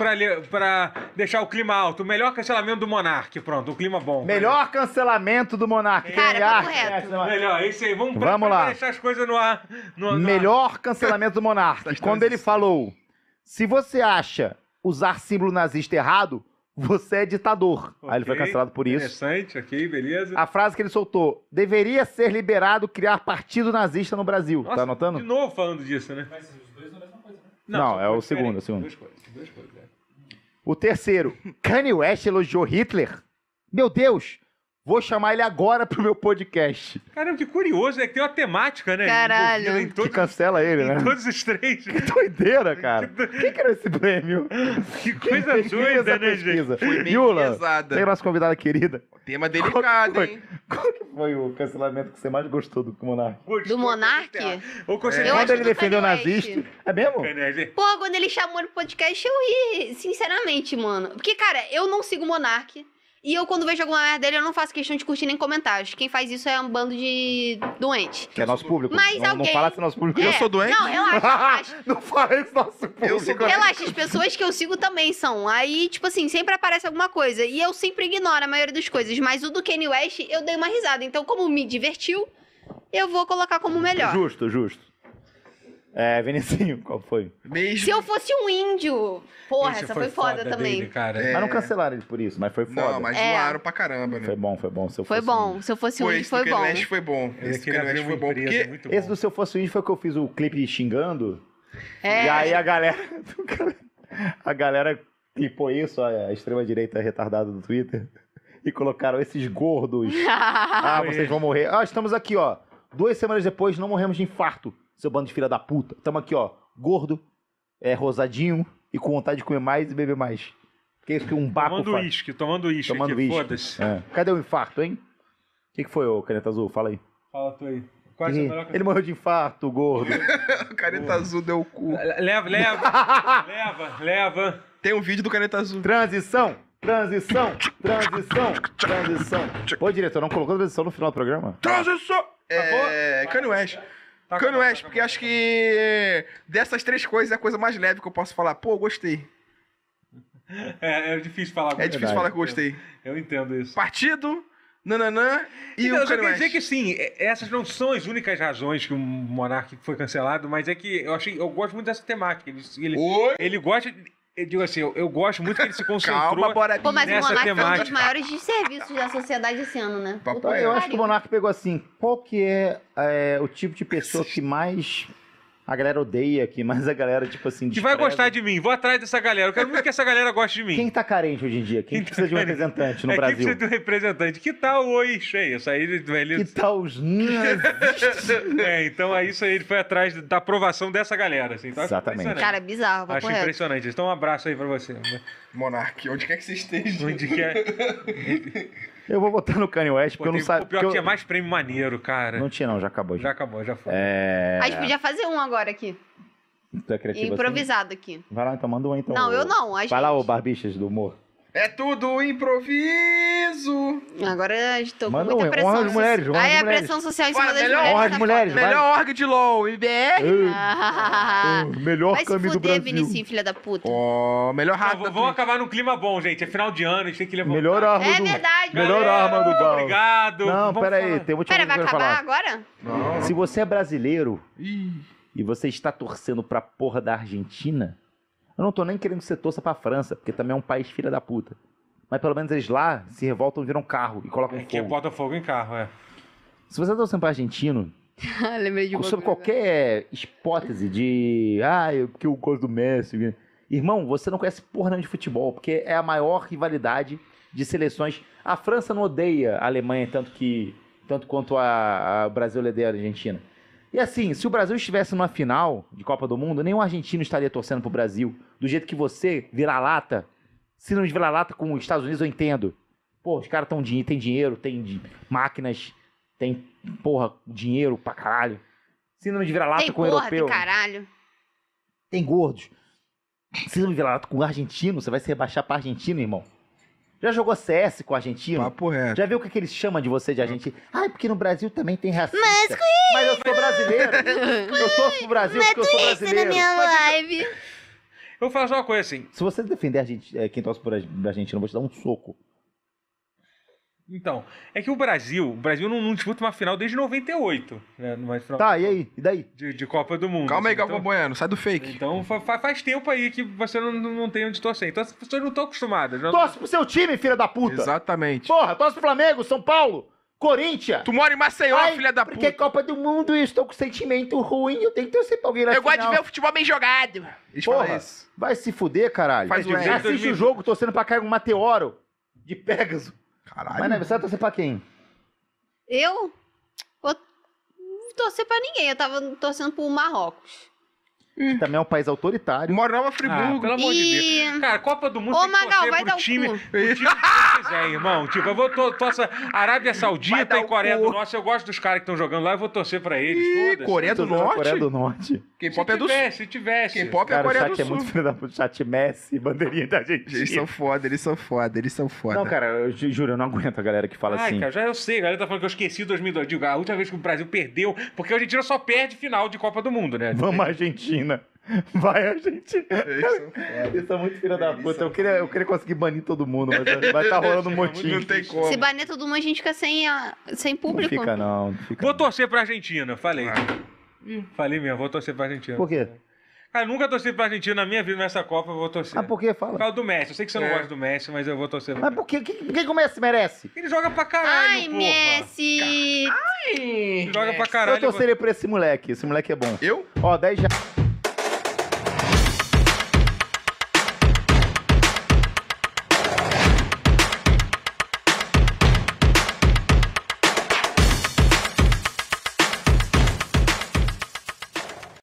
pra, pra deixar o clima alto. O melhor cancelamento do Monark, pronto, o clima bom. Melhor cancelamento do Monark. Cara, é Tem Essa, melhor, isso aí, vamos, vamos pra, lá. deixar as coisas no ar. No, no melhor ar. cancelamento do Monark. Quando ele assim. falou, se você acha usar símbolo nazista errado, você é ditador. Okay, Aí ele foi cancelado por isso. Interessante, ok, beleza. A frase que ele soltou: deveria ser liberado criar partido nazista no Brasil. Tá Nossa, tá anotando? De novo falando disso, né? Mas os dois não é a mesma coisa, né? Não, não é o segundo, é o segundo. Duas coisas, duas coisas. O terceiro, Kanye West elogiou Hitler. Meu Deus, Vou chamar ele agora pro meu podcast. Caramba, que curioso, né? Que tem uma temática, né? Caralho. Envolvida Em Que cancela ele, né? em todos os três. Que doideira, cara. Quem que era esse prêmio? Que coisa doida, né, gente? Foi Yula, pesada. tem a nossa convidada querida. Tema é delicado, hein? Qual que foi o cancelamento que você mais gostou do Monark? Do Monark? Ou é. Quando ele defendeu nazista. É mesmo? É, né, Pô, quando ele chamou no podcast, eu ri, sinceramente, mano. Porque, cara, eu não sigo o Monark. E eu, quando vejo alguma merda dele, eu não faço questão de curtir nem comentários. Quem faz isso é um bando de doente. Que é nosso público. Mas não, alguém... não fala se é nosso público. É. Eu sou é. doente? Não, relaxa. não fala isso nosso público. Eu sou doente. Relaxa, as pessoas que eu sigo também são. Aí, tipo assim, sempre aparece alguma coisa. E eu sempre ignoro a maioria das coisas. Mas o do Kanye West, eu dei uma risada. Então, como me divertiu, eu vou colocar como melhor. Justo, justo. É, Venezinho, qual foi? Mesmo... Se eu fosse um índio. Porra, essa foi, foda, foda também. Dele, cara. É... Mas não é. cancelaram ele por isso, mas foi foda. Não, mas é. zoaram pra caramba, né? Foi bom, foi bom. Se eu foi fosse bom. Um... Se eu fosse um índio, foi bom. Esse foi bom. Esse foi bom. Porque... Muito bom. Esse do Se eu fosse um índio foi que eu fiz o clipe xingando. É. E aí a galera. A galera clipou isso, a extrema-direita retardada do Twitter. E colocaram esses gordos. ah, vocês vão morrer. Ah, estamos aqui, ó. Duas semanas depois, não morremos de infarto seu bando de filha da puta. Tamo aqui, ó, gordo, é, rosadinho e com vontade de comer mais e beber mais. Que isso que um baco Tomando uísque, tomando uísque tomando aqui, foda-se. É. Cadê o infarto, hein? O que, que foi, ô Caneta Azul? Fala aí. Fala tu aí. Quase Ele, ele morreu de infarto, gordo. Caneta Azul deu o cu. Leva, leva. leva, leva. Tem um vídeo do Caneta Azul. Transição, transição, transição, transição. Pô, diretor, não colocou transição no final do programa? Transição! É, Kanye West. Tá Kanye West, porque acho que dessas três coisas é a coisa mais leve que eu posso falar. Pô, gostei. É, é difícil falar. É difícil falar que gostei. Eu, entendo isso. Partido, nananã e então, o Kanye West. dizer que sim, é, essas não são as únicas razões que o Monark foi cancelado, mas é que eu achei, eu gosto muito dessa temática. Ele, ele, Oi? ele gosta, eu digo assim, eu, eu, gosto muito que ele se concentrou Calma, bora, Pô, mas nessa o Monark temática. foi um dos maiores desserviços da sociedade esse ano, né? Papai, eu acho que o Monark pegou assim, qual que é, é o tipo de pessoa que mais a galera odeia aqui, mas a galera, tipo assim. Que vai gostar de mim, vou atrás dessa galera. Eu quero muito que essa galera goste de mim. Quem tá carente hoje em dia? Quem, quem precisa tá de um tá representante no é, Brasil? Quem precisa de um representante? Que tal o oi, cheio? É isso aí, velho. Que tal os É, então é isso aí ele foi atrás da aprovação dessa galera. Assim. Então, Exatamente. Cara, é bizarro. Acho correto. impressionante. Então um abraço aí pra você. Monarque, onde quer que você esteja. Onde quer. Eu vou votar no Kanye West, Pô, porque eu não sabia. Pior que eu... tinha mais prêmio maneiro, cara. Não tinha, não, já acabou. Já, já acabou, já foi. É... A gente podia fazer um agora aqui. Tá improvisado assim? aqui. Vai lá, então manda um então. Não, o... eu não. A gente... Vai lá, ô Barbichas do humor. É tudo improviso! Agora estou Mano, com muita pressão. Orga de mulheres, honra Aí ah, é, a pressão social em cima das melhor mulheres. Honra de tá mulheres, foda. Melhor org de LOL, IBR. Ah, melhor Vai se caminho do fuder, Brasil. Vinicius, filha da puta. melhor Não, vamos acabar num clima bom, gente. É final de ano, a gente tem que levantar. Melhor arma É verdade. Melhor Galera, arma do bal. Obrigado. Não, pera aí, tem um última Pera, vai que eu quero acabar falar. agora? Não. Se você é brasileiro Ih. e você está torcendo pra porra da Argentina, eu não tô nem querendo ser torça pra França, porque também é um país filha da puta. Mas pelo menos eles lá se revoltam, viram carro e colocam é, fogo. Que bota fogo em carro, é. Se você tá torcendo pra argentino, Lembrei de Sobre qualquer é, hipótese de. Ah, é eu, porque o gosto do Messi. Irmão, você não conhece porra nenhuma de futebol, porque é a maior rivalidade de seleções. A França não odeia a Alemanha tanto que tanto quanto a, a Brasil odeia a Argentina. E assim, se o Brasil estivesse numa final de Copa do Mundo, nenhum argentino estaria torcendo pro Brasil. Do jeito que você, vira-lata, se não vira-lata com os Estados Unidos, eu entendo. Pô, os caras tão dinheiro tem dinheiro, tem máquinas, tem, porra, dinheiro pra caralho. Se não vira-lata com o europeu. Tem caralho. Tem gordos. Se não vira-lata com o argentino, você vai se rebaixar pra argentino, irmão. Já jogou CS com argentino? Papo reto. Já viu o que, que eles chamam de você de argentino? Ai, porque no Brasil também tem racismo. Mas, que... Mas eu sou brasileiro. eu torço pro Brasil Mas porque eu sou brasileiro. na minha live. Eu vou falar só uma coisa assim. Se você defender a gente, é, quem torce por gente, eu vou te dar um soco. Então, é que o Brasil, o Brasil não, não disputa uma final desde 98, né? Uma final tá, e aí? E daí? De, de Copa do Mundo. Calma assim, aí, Galvão então, Bueno, sai do fake. Então fa, faz tempo aí que você não, não tem onde torcer. Então as pessoas não estão acostumadas. Não... Né? Torce pro seu time, filha da puta! Exatamente. Porra, torce pro Flamengo, São Paulo, Corinthians. Tu mora em Maceió, Ai, filha da puta. Porque é Copa do Mundo e estou com sentimento ruim, eu tenho que torcer pra alguém na Eu final. gosto de ver o futebol bem jogado. Porra, isso. vai se fuder, caralho. Faz o Assiste o jogo torcendo pra cair um meteoro de Pegasus. Caralho. Mas, né, você vai torcer pra quem? Eu? Vou torcer pra ninguém. Eu tava torcendo pro Marrocos. Que também é um país autoritário. Morava Friburgo. Ah, pelo amor e... de Deus. Cara, Copa do Mundo Ô, Magal, vai dar o time. O time Pois é, irmão. Tipo, eu vou to torcer. Arábia Saudita e Coreia do Norte. Eu gosto dos caras que estão jogando lá, eu vou torcer pra eles. Ih, Coreia do Norte? Coreia do Norte. K-pop é do Sul. Se tivesse. K-pop é Coreia do é Sul. O chat é muito filho da puta. Chat Messi, bandeirinha da gente. Eles são foda, eles são foda, eles são foda. Não, cara, eu juro, eu não aguento a galera que fala Ai, assim. Ai, cara, já eu sei. A galera tá falando que eu esqueci 2002. Digo, a última vez que o Brasil perdeu, porque a Argentina só perde final de Copa do Mundo, né? Vamos, Argentina. Vai, a gente. Eles são muito filha da puta. Eu queria, eu queria conseguir banir todo mundo, mas vai tá rolando um motim. Não tem como. Se banir todo mundo, a gente fica sem, a... sem público. Não fica, não. não fica vou não. torcer pra Argentina, falei. Ah. Hum. Falei mesmo, vou torcer pra Argentina. Por quê? Cara, nunca torci pra Argentina na minha vida nessa Copa, eu vou torcer. Ah, por que? Fala. Fala do Messi. Eu sei que você não é. gosta do Messi, mas eu vou torcer. Mas por que? que, que o Messi merece? Ele joga pra caralho, Ai, porra. Messi! Ai! Ele joga Messi. pra caralho. Eu torceria pra esse moleque. Esse moleque é bom. Eu? Ó, 10 já...